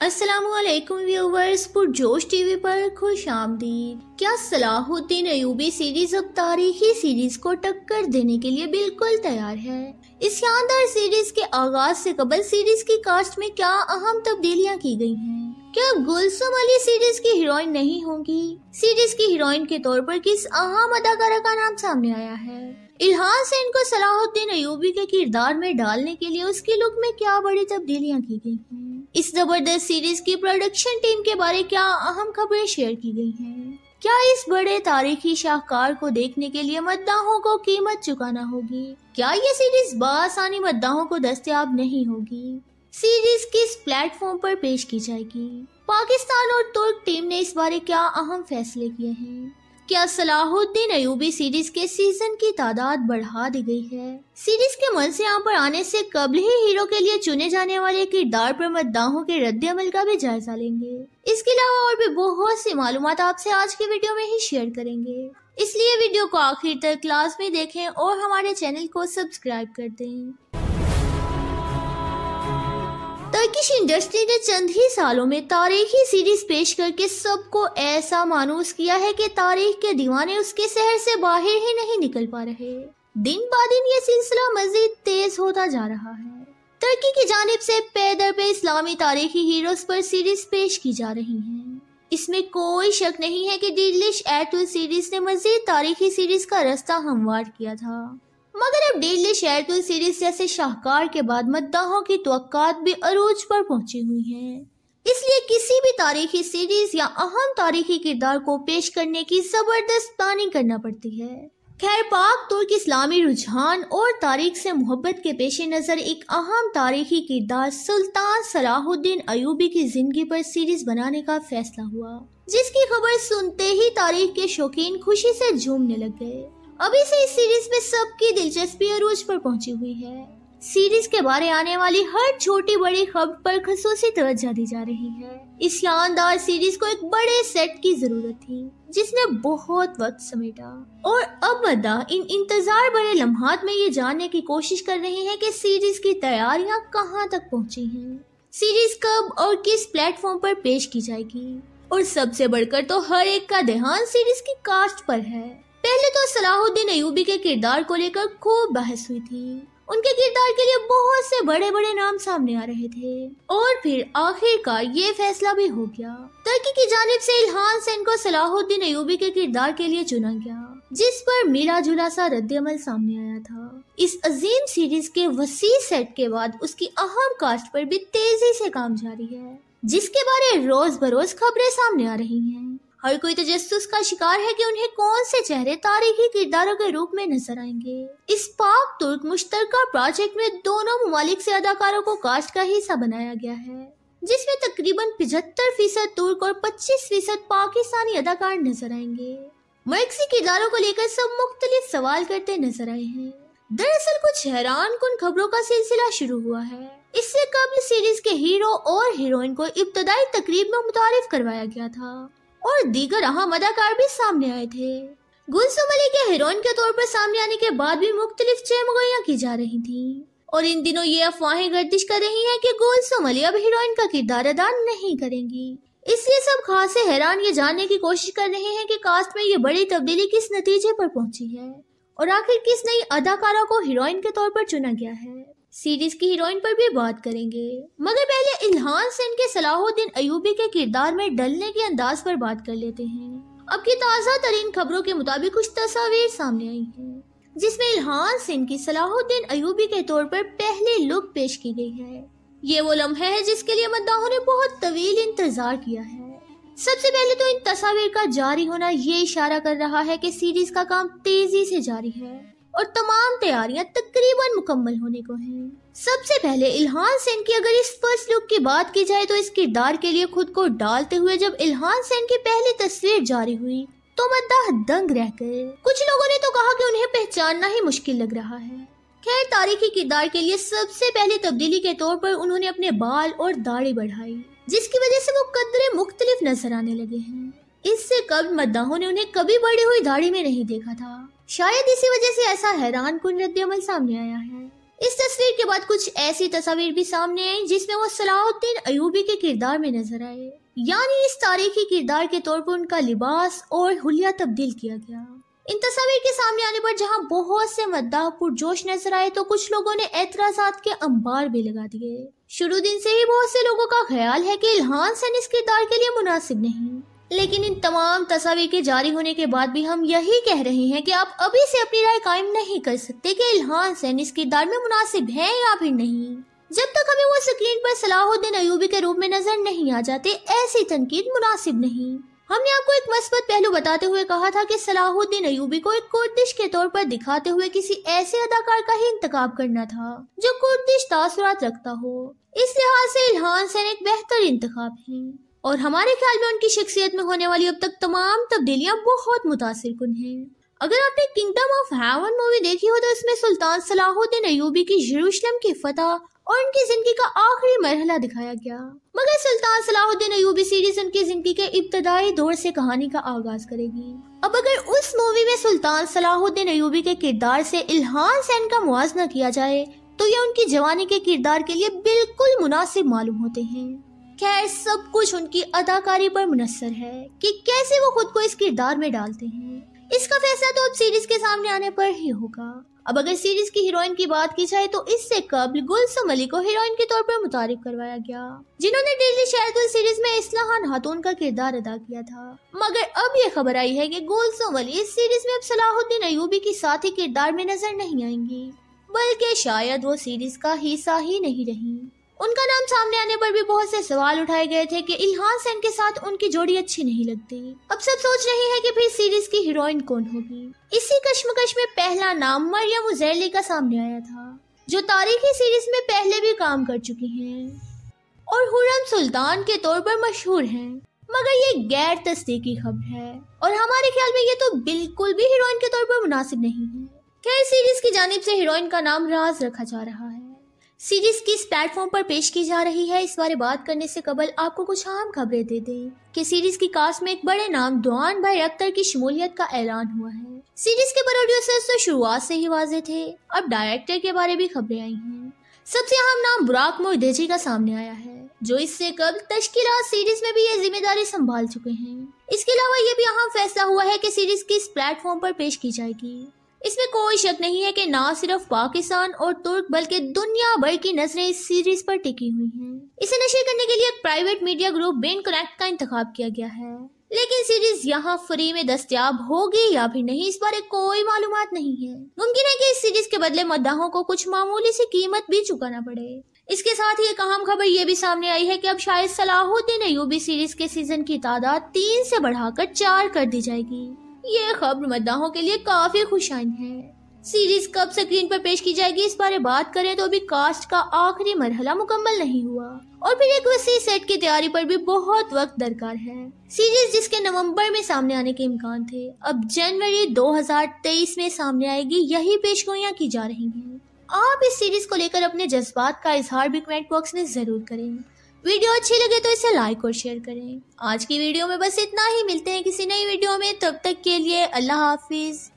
Aslam viewers पुरजोश TV पर खुश आमदीद क्या सलाहुद्दीन अयूबी सीरीज अब तारीखी सीरीज को टक्कर देने के लिए बिल्कुल तैयार है इस शानदार सीरीज के आगाज से कबल सीरीज की कास्ट में क्या अहम तब्दीलियां की गई हैं? क्या गुलसम अली सीरीज की हीरोइन नहीं होगी सीरीज की हीरोइन के तौर पर किस अहम अदाकारा का नाम सामने आया है इलाहा से इनको सलाहुद्दीन अयूबी के किरदार में डालने के लिए उसकी लुक में क्या बड़ी तब्दीलियाँ की गयी है इस जबरदस्त सीरीज की प्रोडक्शन टीम के बारे क्या अहम खबरें शेयर की गई हैं क्या इस बड़े तारीखी शाहकार को देखने के लिए मद्दाहों को कीमत चुकाना होगी क्या ये सीरीज बासानी मद्दाहों को दस्तियाब नहीं होगी सीरीज किस प्लेटफॉर्म पर पेश की जाएगी पाकिस्तान और तुर्क टीम ने इस बारे क्या अहम फैसले किए हैं क्या सलाहुद्दीन अयूबी सीरीज के सीजन की तादाद बढ़ा दी गई है सीरीज के से यहाँ पर आने से कबल ही हीरो के लिए चुने जाने वाले किरदार पर मतदाहों के अमल का भी जायजा लेंगे इसके अलावा और भी बहुत सी मालूम आपसे आज की वीडियो में ही शेयर करेंगे इसलिए वीडियो को आखिर तक क्लास में देखें और हमारे चैनल को सब्सक्राइब कर दें टर्किश इंडस्ट्री ने चंद ही सालों में तारीखी सीरीज पेश करके सबको ऐसा मानूस किया है कि तारीख के दीवाने उसके शहर से बाहर ही नहीं निकल पा रहे दिन ब दिन ये सिलसिला मजीद तेज होता जा रहा है तुर्की की जानब से पैदर पे इस्लामी तारीखी हीरोज पर सीरीज पेश की जा रही है इसमें कोई शक नहीं है कि डिलिश एटल सीरीज ने मजीद तारीखी सीरीज का रास्ता हमवार किया था मगर अब डेडले शैरतुल सीरीज जैसे शाहकार के बाद मद्दाहों की तोक़ात भी अरूज पर पहुंची हुई हैं इसलिए किसी भी तारीखी सीरीज या अहम तारीखी किरदार को पेश करने की जबरदस्त प्लानिंग करना पड़ती है खैर पाक तुर्क इस्लामी रुझान और तारीख से मोहब्बत के पेश नज़र एक अहम तारीखी किरदार सुल्तान सलाहुद्दीन अयूबी की जिंदगी पर सीरीज बनाने का फैसला हुआ जिसकी खबर सुनते ही तारीख के शौकीन खुशी से झूमने लग गए अभी से इस सीरीज में सबकी दिलचस्पी अरूज पर पहुंची हुई है सीरीज के बारे आने वाली हर छोटी बड़ी खबर पर खसूसी तवज्जा दी जा रही है इस शानदार सीरीज को एक बड़े सेट की जरूरत थी जिसने बहुत वक्त समेटा और अब अदा इन इंतजार बड़े लम्हात में ये जानने की कोशिश कर रहे हैं कि सीरीज की तैयारियां कहां तक पहुंची हैं सीरीज कब और किस प्लेटफॉर्म पर पेश की जाएगी और सबसे बढ़कर तो हर एक का ध्यान सीरीज की कास्ट पर है पहले तो सलाहुद्दीन अयूबी के किरदार को लेकर खूब बहस हुई थी उनके किरदार के लिए बहुत से बड़े बड़े नाम सामने आ रहे थे और फिर आखिरकार ये फैसला भी हो गया तर्की की जानब से इल्हान सेन को सलाहुद्दीन अयूबी के किरदार के लिए चुना गया जिस पर मिला जुला सा रद्दमल सामने आया था इस अजीम सीरीज के वसी सेट के बाद उसकी अहम कास्ट पर भी तेजी से काम जारी है जिसके बारे रोज बरोज खबरें सामने आ रही हैं। हर कोई तजस्सुस तो का शिकार है कि उन्हें कौन से चेहरे तारीखी किरदारों के रूप में नजर आएंगे इस पाक तुर्क मुश्तर प्रोजेक्ट में दोनों ममालिक से अदाकारों को कास्ट का हिस्सा बनाया गया है जिसमें तकरीबन पिछहत्तर फीसद तुर्क और पच्चीस फीसद पाकिस्तानी अदाकार नजर आएंगे मैक्सी किरदारों को लेकर सब मुख्तलिफ सवाल करते नजर आए हैं दरअसल कुछ हैरान कन खबरों का सिलसिला शुरू हुआ है इससे कबल सीरीज के हीरो और हीरोइन को इब्तदाई तकरीब में मुतारफ करवाया गया था और दीगर अहम अदाकार भी सामने आए थे गुलसुम अली के हीरोइन के तौर पर सामने आने के बाद भी मुख्तलिफ चेमगोया की जा रही थी और इन दिनों ये अफवाहें गर्दिश कर रही हैं कि गुलसुम अली अब हीरोइन का किरदार अदा नहीं करेंगी इसलिए सब खास हैरान ये जानने की कोशिश कर रहे हैं कि कास्ट में ये बड़ी तब्दीली किस नतीजे पर पहुंची है और आखिर किस नई अदाकारा को हीरोइन के तौर पर चुना गया है सीरीज की हीरोइन पर भी बात करेंगे मगर पहले इल्हान सेन के सलाहुद्दीन अयूबी के किरदार में डलने के अंदाज पर बात कर लेते हैं अब की ताज़ा तरीन खबरों के मुताबिक कुछ तस्वीर सामने आई है जिसमें इल्हान सेन की सलाहुद्दीन अयूबी के तौर पर पहले लुक पेश की गई है ये वो लम्हे है जिसके लिए मद्दाहों ने बहुत तवील इंतजार किया है सबसे पहले तो इन तस्वीर का जारी होना ये इशारा कर रहा है कि सीरीज का काम तेजी से जारी है और तमाम तैयारियां तकरीबन मुकम्मल होने को हैं। सबसे पहले इल्हान सेन की अगर इस फर्स्ट लुक की बात की जाए तो इस किरदार के लिए खुद को डालते हुए जब इल्हान सेन की पहली तस्वीर जारी हुई तो मद्दाह दंग रह गए कुछ लोगों ने तो कहा कि उन्हें पहचानना ही मुश्किल लग रहा है खैर तारीखी किरदार के लिए सबसे पहले तब्दीली के तौर पर उन्होंने अपने बाल और दाढ़ी बढ़ाई जिसकी वजह से वो कदरे मुख्तलिफ नजर आने लगे हैं इससे कब मद्दाहों ने उन्हें कभी बड़ी हुई दाढ़ी में नहीं देखा था शायद इसी वजह से ऐसा हैरान कन रद्दमल सामने आया है इस तस्वीर के बाद कुछ ऐसी तस्वीर भी सामने आई जिसमें वो सलाहुद्दीन अयूबी के किरदार में नजर आए यानी इस तारीखी किरदार के तौर पर उनका लिबास और हुलिया तब्दील किया गया इन तस्वीर के सामने आने पर जहां बहुत से मद्दाह पुरजोश नजर आए तो कुछ लोगों ने एतराजा के अंबार भी लगा दिए शुरू दिन से ही बहुत से लोगों का ख्याल है कि इल्हान सन इस किरदार के लिए मुनासिब नहीं लेकिन इन तमाम तस्वीर के जारी होने के बाद भी हम यही कह रहे हैं कि आप अभी से अपनी राय कायम नहीं कर सकते कि इल्हान सैन इस किरदार में मुनासिब है या फिर नहीं जब तक हमें वो स्क्रीन पर सलाहुद्दीन अयूबी के रूप में नजर नहीं आ जाते ऐसी तनकीद मुनासिब नहीं हमने आपको एक मस्बत पहलू बताते हुए कहा था कि सलाहुद्दीन अयूबी को एक कुर्दिश के तौर पर दिखाते हुए किसी ऐसे अदाकार का ही इंतकाब करना था जो कुर्दिश तासुरात रखता हो इस लिहाज से इल्हान सैन एक बेहतर इंतखाब है और हमारे ख्याल में उनकी शख्सियत में होने वाली अब तक तमाम तब्दीलियां बहुत मुतासर कन है अगर आपने किंगडम ऑफ हेवन मूवी देखी हो तो इसमें सुल्तान सलाहुद्दीन अयूबी की यरूशलेम की फतह और उनकी जिंदगी का आखिरी मरहला दिखाया गया मगर सुल्तान सलाहुद्दीन अयूबी सीरीज उनकी जिंदगी के इब्तदाई दौर से कहानी का आगाज करेगी अब अगर उस मूवी में सुल्तान सलाहुद्दीन अयूबी के किरदार से इल्हान सैन का मुआजना किया जाए तो ये उनकी जवानी के किरदार के लिए बिल्कुल मुनासिब मालूम होते हैं खैर सब कुछ उनकी अदाकारी पर मुनसर है कि कैसे वो खुद को इस किरदार में डालते हैं इसका फैसला तो अब सीरीज के सामने आने पर ही होगा अब अगर सीरीज की हीरोइन की बात की जाए तो इससे कबल गुलसम अली को हीरोइन के तौर पर मुतारिफ करवाया गया जिन्होंने डेली शहरतुल सीरीज में इसलाहान हाथून का किरदार अदा किया था मगर अब ये खबर आई है कि गुलसम अली इस सीरीज में अब सलाहुद्दीन अयूबी के साथ ही किरदार में नजर नहीं आएंगी बल्कि शायद वो सीरीज का हिस्सा ही नहीं रही उनका नाम सामने आने पर भी बहुत से सवाल उठाए गए थे कि इल्हान सेन के साथ उनकी जोड़ी अच्छी नहीं लगती अब सब सोच रहे हैं कि फिर सीरीज की हीरोइन कौन होगी इसी कश्मकश में पहला नाम मरियम उजैली का सामने आया था जो तारीखी सीरीज में पहले भी काम कर चुकी हैं और हुरम सुल्तान के तौर पर मशहूर हैं मगर ये गैर तस्दीकी खबर है और हमारे ख्याल में ये तो बिल्कुल भी हीरोइन के तौर पर मुनासिब नहीं है खैर सीरीज की जानब से हीरोइन का नाम राज रखा जा रहा है सीरीज किस प्लेटफॉर्म पर पेश की जा रही है इस बारे बात करने से कबल आपको कुछ अहम खबरें दे दें कि सीरीज की कास्ट में एक बड़े नाम दौहान भाई अख्तर की शमूलियत का ऐलान हुआ है सीरीज के प्रोड्यूसर्स तो शुरुआत से ही वाजे थे अब डायरेक्टर के बारे भी खबरें आई हैं सबसे अहम नाम बुराक मोदेजी का सामने आया है जो इससे कब तश्किल सीरीज में भी ये जिम्मेदारी संभाल चुके हैं इसके अलावा ये भी अहम फैसला हुआ है कि सीरीज किस प्लेटफॉर्म पर पेश की जाएगी इसमें कोई शक नहीं है कि ना सिर्फ पाकिस्तान और तुर्क बल्कि दुनिया भर की नजरें इस सीरीज पर टिकी हुई हैं। इसे नशे करने के लिए प्राइवेट मीडिया ग्रुप बेन कनेक्ट का इंतजाम किया गया है लेकिन सीरीज यहाँ फ्री में दस्तियाब होगी या फिर नहीं इस बारे कोई मालूम नहीं है मुमकिन है की इस सीरीज के बदले मद्दाहों को कुछ मामूली सी कीमत भी चुकाना पड़े इसके साथ ही एक अहम खबर ये भी सामने आई है कि अब शायद सलाहुद्दीन अयूबी सीरीज के सीजन की तादाद तीन से बढ़ाकर चार कर दी जाएगी ये खबर मद्दाहों के लिए काफी खुशाइन है सीरीज कब स्क्रीन पर पेश की जाएगी इस बारे बात करें तो अभी कास्ट का आखिरी मरहला मुकम्मल नहीं हुआ और फिर एक वसी सेट की तैयारी पर भी बहुत वक्त दरकार है सीरीज जिसके नवंबर में सामने आने के इम्कान थे अब जनवरी 2023 में सामने आएगी यही पेशगोया की जा रही हैं। आप इस सीरीज को लेकर अपने जज्बात का इजहार भी कमेंट बॉक्स में जरूर करें वीडियो अच्छी लगे तो इसे लाइक और शेयर करें आज की वीडियो में बस इतना ही मिलते हैं किसी नई वीडियो में तब तक के लिए अल्लाह हाफिज़